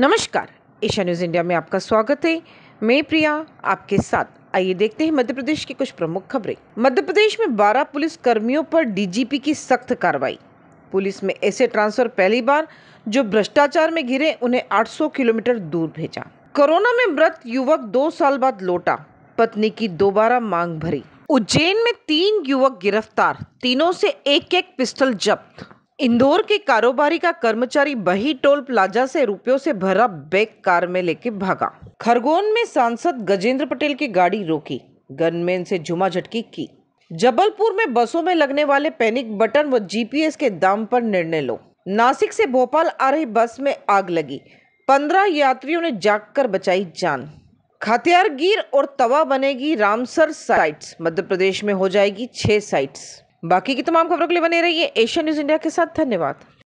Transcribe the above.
नमस्कार Asia news India में आपका स्वागत है मैं प्रिया आपके साथ आइए देखते हैं मध्य प्रदेश की कुछ प्रमुख खबरें मध्य प्रदेश में 12 पुलिस कर्मियों पर डीजीपी की सख्त कार्रवाई पुलिस में ऐसे ट्रांसफर पहली बार जो भ्रष्टाचार में घिरे उन्हें 800 किलोमीटर दूर भेजा कोरोना में मृत युवक दो साल बाद लौटा पत्नी की दोबारा मांग भरी उज्जैन में तीन युवक गिरफ्तार तीनों से एक एक पिस्टल जब्त इंदौर के कारोबारी का कर्मचारी बही टोल प्लाजा से रुपयों से भरा बैग कार में लेके भागा खरगोन में सांसद गजेंद्र पटेल की गाड़ी रोकी गनमैन से झुमा झटकी की जबलपुर में बसों में लगने वाले पैनिक बटन व जीपीएस के दाम पर निर्णय लो नासिक से भोपाल आ रही बस में आग लगी पंद्रह यात्रियों ने कर बचाई जान खातियार गिर और तवा बनेगी रामसर साइट्स मध्य प्रदेश में हो जाएगी छह साइट्स बाकी की तमाम खबरों के लिए बने रहिए एशिया न्यूज़ इंडिया के साथ धन्यवाद